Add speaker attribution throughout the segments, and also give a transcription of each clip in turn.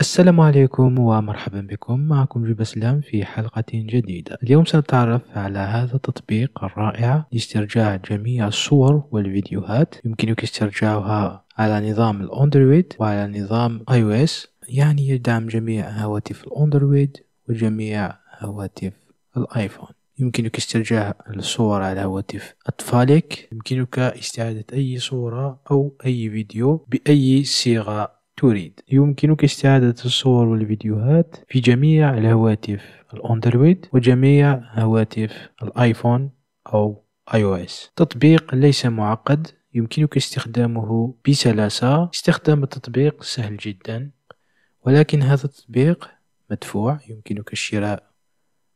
Speaker 1: السلام عليكم ومرحبا بكم معكم جوب اسلام في حلقة جديدة اليوم سنتعرف على هذا التطبيق الرائع لاسترجاع جميع الصور والفيديوهات يمكنك استرجاعها على نظام الاندرويد وعلى نظام اي او اس يعني يدعم جميع هواتف الاندرويد وجميع هواتف الايفون يمكنك استرجاع الصور على هواتف أطفالك يمكنك استعادة أي صورة أو أي فيديو بأي صيغة تريد يمكنك استعادة الصور والفيديوهات في جميع الهواتف الأندرويد وجميع هواتف الآيفون أو اي او اس تطبيق ليس معقد يمكنك استخدامه بسلاسة استخدام التطبيق سهل جدا ولكن هذا التطبيق مدفوع يمكنك شراء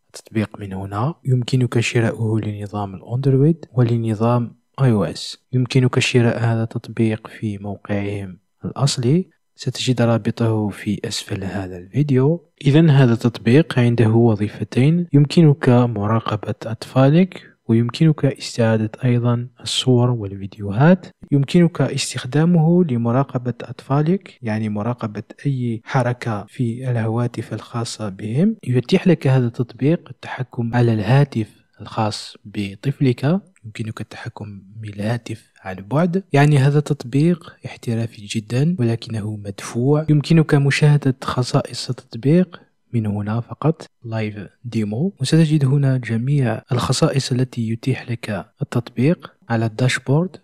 Speaker 1: التطبيق من هنا يمكنك شراؤه لنظام الاندرويد ولنظام اي او اس يمكنك شراء هذا التطبيق في موقعهم الأصلي ستجد رابطه في أسفل هذا الفيديو إذا هذا التطبيق عنده وظيفتين يمكنك مراقبة أطفالك ويمكنك استعادة أيضا الصور والفيديوهات يمكنك استخدامه لمراقبة أطفالك يعني مراقبة أي حركة في الهواتف الخاصة بهم يتيح لك هذا التطبيق التحكم على الهاتف الخاص بطفلك يمكنك التحكم بالهاتف عن بعد يعني هذا تطبيق احترافي جدا ولكنه مدفوع يمكنك مشاهدة خصائص التطبيق من هنا فقط لايف ديمو وستجد هنا جميع الخصائص التي يتيح لك التطبيق على الداشبورد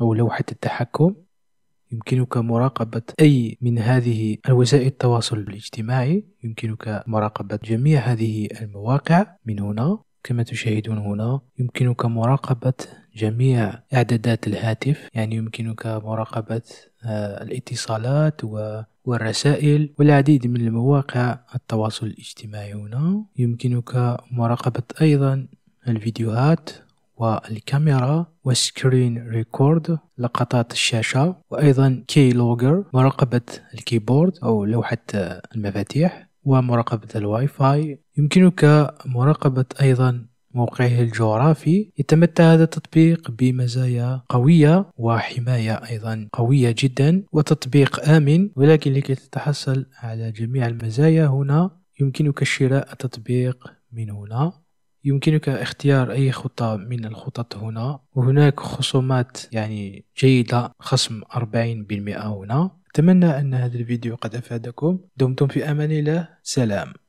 Speaker 1: أو لوحة التحكم يمكنك مراقبة أي من هذه الوسائل التواصل الاجتماعي يمكنك مراقبة جميع هذه المواقع من هنا كما تشاهدون هنا يمكنك مراقبة جميع إعدادات الهاتف يعني يمكنك مراقبة آه، الاتصالات والرسائل والعديد من المواقع التواصل الاجتماعي هنا يمكنك مراقبة أيضا الفيديوهات والكاميرا وسكرين ريكورد لقطات الشاشة وأيضا كي لوجر مراقبة الكيبورد أو لوحة المفاتيح ومراقبة الواي فاي يمكنك مراقبة أيضا موقعه الجغرافي يتمتع هذا التطبيق بمزايا قوية وحماية أيضا قوية جدا وتطبيق آمن ولكن لكي تتحصل على جميع المزايا هنا يمكنك شراء التطبيق من هنا يمكنك اختيار أي خطة من الخطط هنا وهناك خصومات يعني جيدة خصم 40% هنا أتمنى أن هذا الفيديو قد أفادكم دمتم في أمان الله سلام